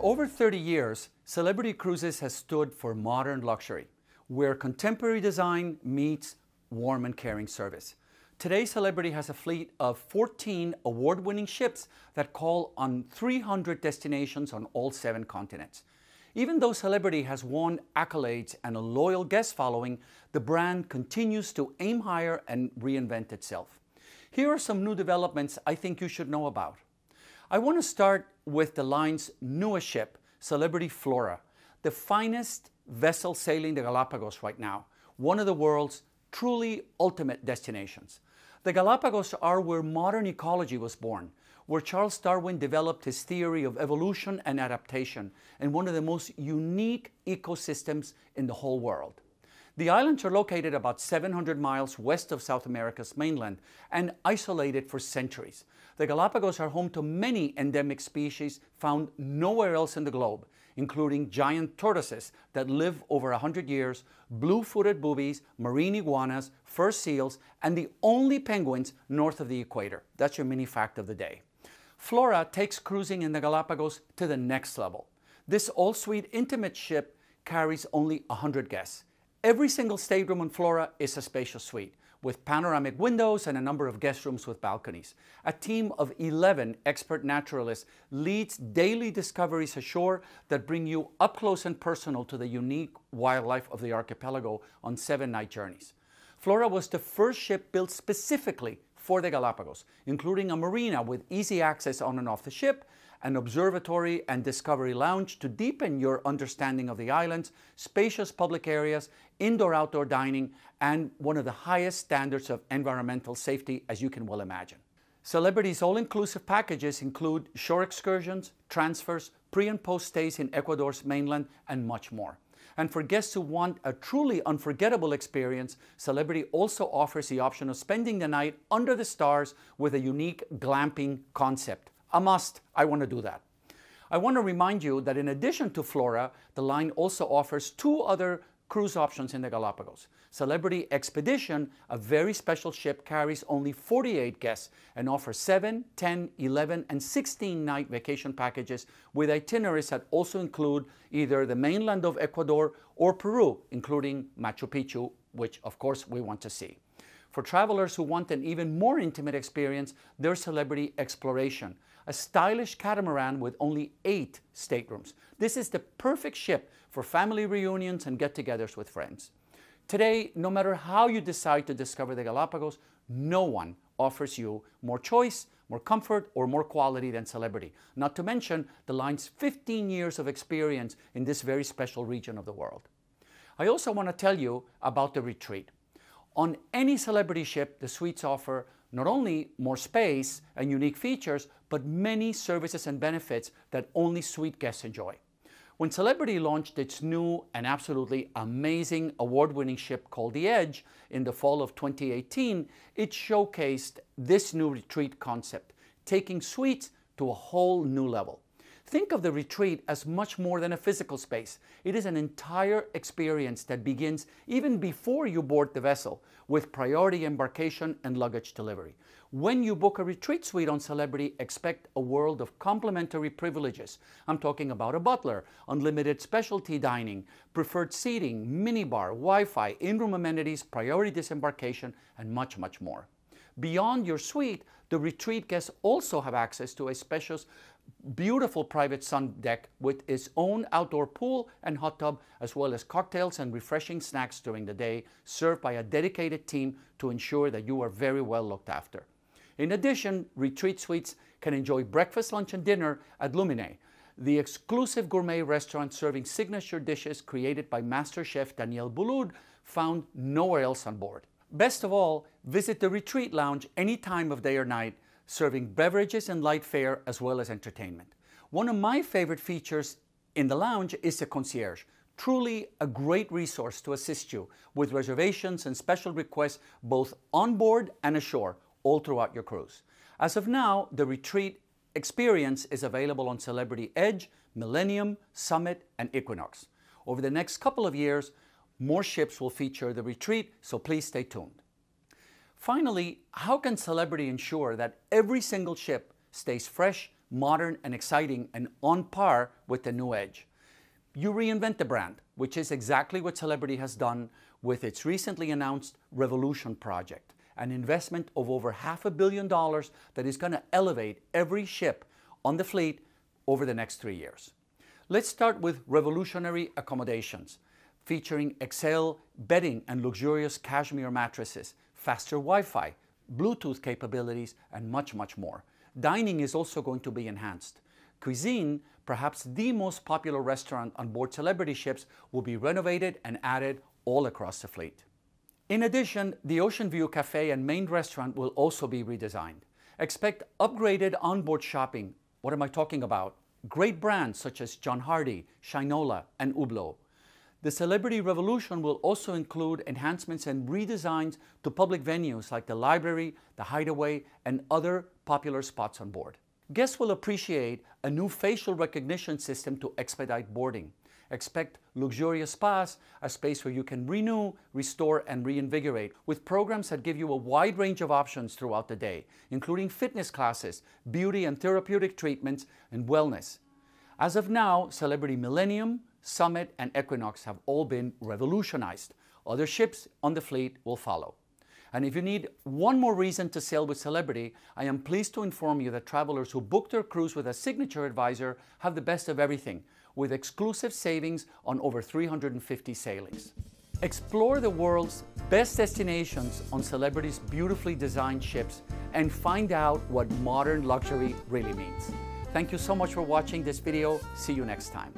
For over 30 years, Celebrity Cruises has stood for modern luxury, where contemporary design meets warm and caring service. Today, Celebrity has a fleet of 14 award winning ships that call on 300 destinations on all seven continents. Even though Celebrity has won accolades and a loyal guest following, the brand continues to aim higher and reinvent itself. Here are some new developments I think you should know about. I want to start with the line's newest ship, Celebrity Flora, the finest vessel sailing the Galapagos right now, one of the world's truly ultimate destinations. The Galapagos are where modern ecology was born, where Charles Darwin developed his theory of evolution and adaptation, and one of the most unique ecosystems in the whole world. The islands are located about 700 miles west of South America's mainland and isolated for centuries. The Galapagos are home to many endemic species found nowhere else in the globe, including giant tortoises that live over 100 years, blue-footed boobies, marine iguanas, fur seals, and the only penguins north of the equator. That's your mini fact of the day. Flora takes cruising in the Galapagos to the next level. This all-suite intimate ship carries only 100 guests. Every single stateroom on Flora is a spacious suite with panoramic windows and a number of guest rooms with balconies. A team of 11 expert naturalists leads daily discoveries ashore that bring you up close and personal to the unique wildlife of the archipelago on seven-night journeys. Flora was the first ship built specifically for the Galapagos, including a marina with easy access on and off the ship, an observatory and discovery lounge to deepen your understanding of the islands, spacious public areas, indoor-outdoor dining, and one of the highest standards of environmental safety as you can well imagine. Celebrity's all-inclusive packages include shore excursions, transfers, pre and post stays in Ecuador's mainland, and much more. And for guests who want a truly unforgettable experience, Celebrity also offers the option of spending the night under the stars with a unique glamping concept a must. I want to do that. I want to remind you that in addition to Flora, the line also offers two other cruise options in the Galapagos. Celebrity Expedition, a very special ship, carries only 48 guests and offers 7, 10, 11, and 16 night vacation packages with itineraries that also include either the mainland of Ecuador or Peru, including Machu Picchu, which of course we want to see. For travelers who want an even more intimate experience, there's Celebrity Exploration, a stylish catamaran with only eight staterooms. This is the perfect ship for family reunions and get togethers with friends. Today, no matter how you decide to discover the Galapagos, no one offers you more choice, more comfort, or more quality than Celebrity. Not to mention the line's 15 years of experience in this very special region of the world. I also want to tell you about the retreat. On any celebrity ship, the suites offer not only more space and unique features, but many services and benefits that only suite guests enjoy. When Celebrity launched its new and absolutely amazing award winning ship called The Edge in the fall of 2018, it showcased this new retreat concept, taking suites to a whole new level. Think of the retreat as much more than a physical space. It is an entire experience that begins even before you board the vessel with priority embarkation and luggage delivery. When you book a retreat suite on Celebrity, expect a world of complimentary privileges. I'm talking about a butler, unlimited specialty dining, preferred seating, minibar, Wi Fi, in room amenities, priority disembarkation, and much, much more. Beyond your suite, the retreat guests also have access to a special beautiful private sun deck with its own outdoor pool and hot tub, as well as cocktails and refreshing snacks during the day, served by a dedicated team to ensure that you are very well looked after. In addition, retreat suites can enjoy breakfast, lunch, and dinner at Lumine, the exclusive gourmet restaurant serving signature dishes created by master chef Daniel Boulud, found nowhere else on board. Best of all, visit the retreat lounge any time of day or night serving beverages and light fare as well as entertainment. One of my favorite features in the lounge is the concierge, truly a great resource to assist you with reservations and special requests both on board and ashore all throughout your cruise. As of now, the retreat experience is available on Celebrity Edge, Millennium, Summit, and Equinox. Over the next couple of years, more ships will feature the retreat, so please stay tuned. Finally, how can Celebrity ensure that every single ship stays fresh, modern, and exciting and on par with the new edge? You reinvent the brand, which is exactly what Celebrity has done with its recently announced Revolution project, an investment of over half a billion dollars that is going to elevate every ship on the fleet over the next three years. Let's start with revolutionary accommodations, featuring Excel bedding and luxurious cashmere mattresses, faster Wi-Fi, Bluetooth capabilities, and much, much more. Dining is also going to be enhanced. Cuisine, perhaps the most popular restaurant on board celebrity ships, will be renovated and added all across the fleet. In addition, the Ocean View Cafe and main restaurant will also be redesigned. Expect upgraded onboard shopping. What am I talking about? Great brands such as John Hardy, Shinola, and Hublot. The Celebrity Revolution will also include enhancements and redesigns to public venues like the library, the hideaway, and other popular spots on board. Guests will appreciate a new facial recognition system to expedite boarding. Expect luxurious spas, a space where you can renew, restore, and reinvigorate with programs that give you a wide range of options throughout the day, including fitness classes, beauty and therapeutic treatments, and wellness. As of now, Celebrity Millennium, Summit, and Equinox have all been revolutionized. Other ships on the fleet will follow. And if you need one more reason to sail with Celebrity, I am pleased to inform you that travelers who book their cruise with a signature advisor have the best of everything, with exclusive savings on over 350 sailings. Explore the world's best destinations on Celebrity's beautifully designed ships and find out what modern luxury really means. Thank you so much for watching this video. See you next time.